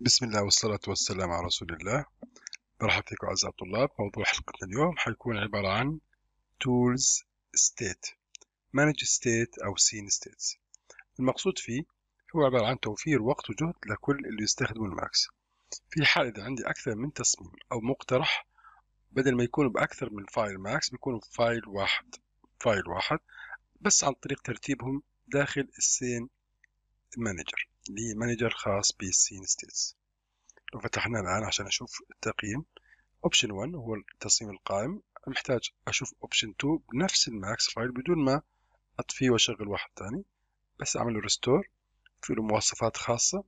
بسم الله والصلاة والسلام على رسول الله مرحبا فيكم أعزائي الطلاب موضوع حلقتنا اليوم حيكون عبارة عن Tools State Manage State أو Scene States المقصود فيه هو عبارة عن توفير وقت وجهد لكل اللي يستخدم الماكس في حال إذا عندي أكثر من تصميم أو مقترح بدل ما يكونوا بأكثر من فايل ماكس بيكونوا فايل واحد فايل واحد بس عن طريق ترتيبهم داخل السين مانجر لمانجر خاص بالسين ستيتس لو فتحنا الآن عشان أشوف التقييم اوبشن 1 هو التصميم القائم محتاج أشوف اوبشن 2 بنفس الماكس فايل بدون ما أطفيه وأشغل واحد ثاني بس أعمل له ريستور في له مواصفات خاصة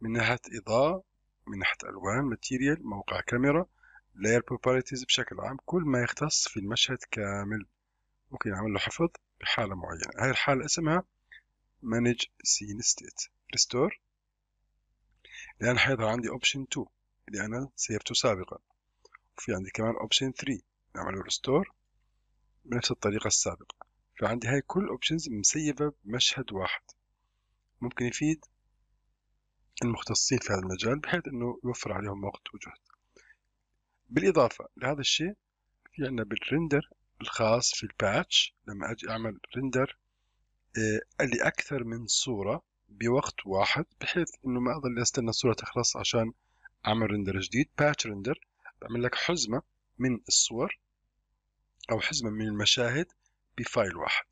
من ناحية إضاءة من ناحية ألوان ماتيريال موقع كاميرا لاير بروبرتيز بشكل عام كل ما يختص في المشهد كامل ممكن أعمل له حفظ بحالة معينة هاي الحالة اسمها manage scene state ريستور الآن حيظهر عندي أوبشن 2 اللي أنا سيفته سابقا وفي عندي كمان أوبشن 3 نعمل ريستور بنفس الطريقة السابقة فعندي هاي كل أوبشنز مسيبة بمشهد واحد ممكن يفيد المختصين في هذا المجال بحيث أنه يوفر عليهم وقت وجهد بالإضافة لهذا الشيء في عندنا بالرندر الخاص في الباتش لما أجي أعمل رندر آه، لأكثر من صورة بوقت واحد بحيث انه ما اضل استنى الصوره تخلص عشان اعمل رندر جديد باتش رندر بعمل لك حزمه من الصور او حزمه من المشاهد بفايل واحد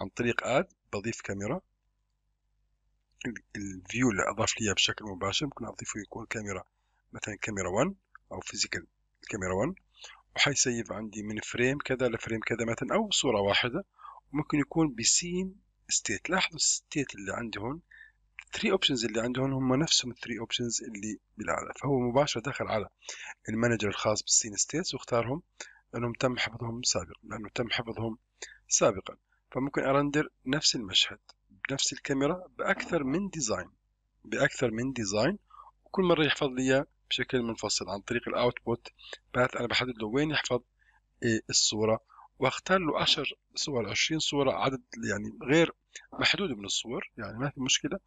عن طريق اد بضيف كاميرا الفيو اللي اضاف لي بشكل مباشر ممكن اضيفه يكون كاميرا مثلا كاميرا 1 او فيزيكال كاميرا 1 وحيسيف عندي من فريم كذا لفريم كذا مثلا او صوره واحده وممكن يكون بسين ستيت لاحظوا الستيت اللي عندي هون الثري اوبشنز اللي عندي هون هم نفسهم الثري اوبشنز اللي بالعاده فهو مباشره دخل على المانجر الخاص بالسين ستيتس واختارهم لانهم تم حفظهم سابقا لانه تم حفظهم سابقا فممكن ارندر نفس المشهد بنفس الكاميرا باكثر من ديزاين باكثر من ديزاين وكل مره يحفظ لي اياه بشكل منفصل عن طريق الاوتبوت باث انا بحدد له وين يحفظ إيه، الصوره واختار له 10 صور 20 صوره عدد يعني غير محدود من الصور يعني ما في مشكله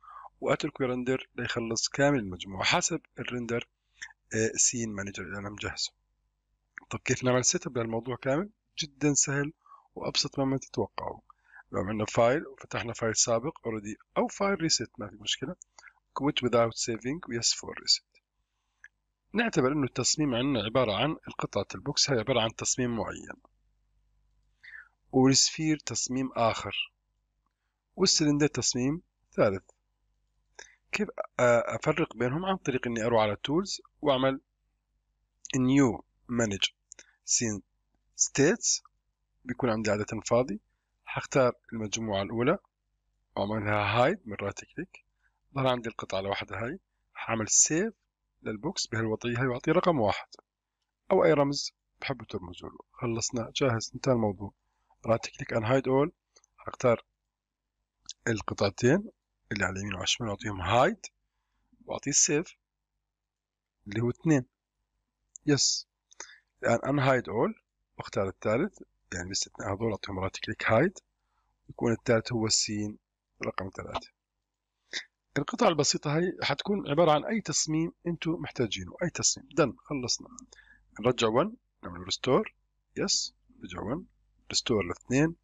واتركه يرندر ليخلص كامل المجموعه حسب الرندر آه، سين مانجر اللي انا مجهزه طب كيف نعمل سيت اب للموضوع كامل جدا سهل وابسط مما تتوقعوا لو عملنا فايل وفتحنا فايل سابق اوريدي او فايل ريست ما في مشكله quit without سيفينج ويس فور ريست نعتبر انه التصميم عندنا عباره عن القطعه البوكس هي عباره عن تصميم معين والسفير تصميم آخر والسلندر تصميم ثالث كيف أفرق بينهم عن طريق أني أروح على Tools وأعمل New Manage Scene States بيكون عندي عادة فاضي حختار المجموعة الأولى وأعملها هايد من رايت كليك ظهر عندي القطعة الواحدة هاي حعمل سيف للبوكس بهالوضعية هاي وأعطيه رقم واحد أو أي رمز بحبوا ترمزوا له خلصنا جاهز انتهى الموضوع راح تكليك ان هايد اول اختار القطعتين اللي على اليمين وعلى الشمال واعطيهم هايد واعطيه سيف اللي هو اثنين يس الان ان هايد اول واختار الثالث يعني باستثناء هذول اعطيهم رايت كليك هايد يكون الثالث هو السين رقم ثلاثة القطع البسيطة هاي حتكون عبارة عن أي تصميم أنتم محتاجينه أي تصميم دن خلصنا نرجع 1 نعمل ريستور يس نرجع 1 ريستور لاثنين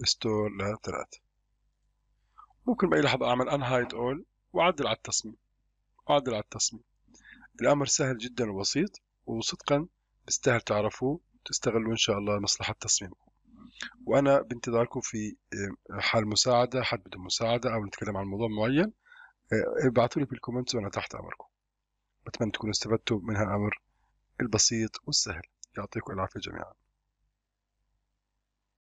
ريستور لثلاثة ممكن بأي لحظة أعمل أنهايت أول وأعدل على التصميم أعدل على التصميم الأمر سهل جدا وبسيط وصدقا بيستاهل تعرفوه تستغلوا إن شاء الله لمصلحة تصميمكم وأنا بانتظاركم في آه، حال مساعدة حد بده مساعدة أو نتكلم عن موضوع معين آه، ابعثوا لي بالكومنتس وأنا تحت أمركم بتمنى تكونوا استفدتوا من هالأمر البسيط والسهل يعطيكم العافية جميعاً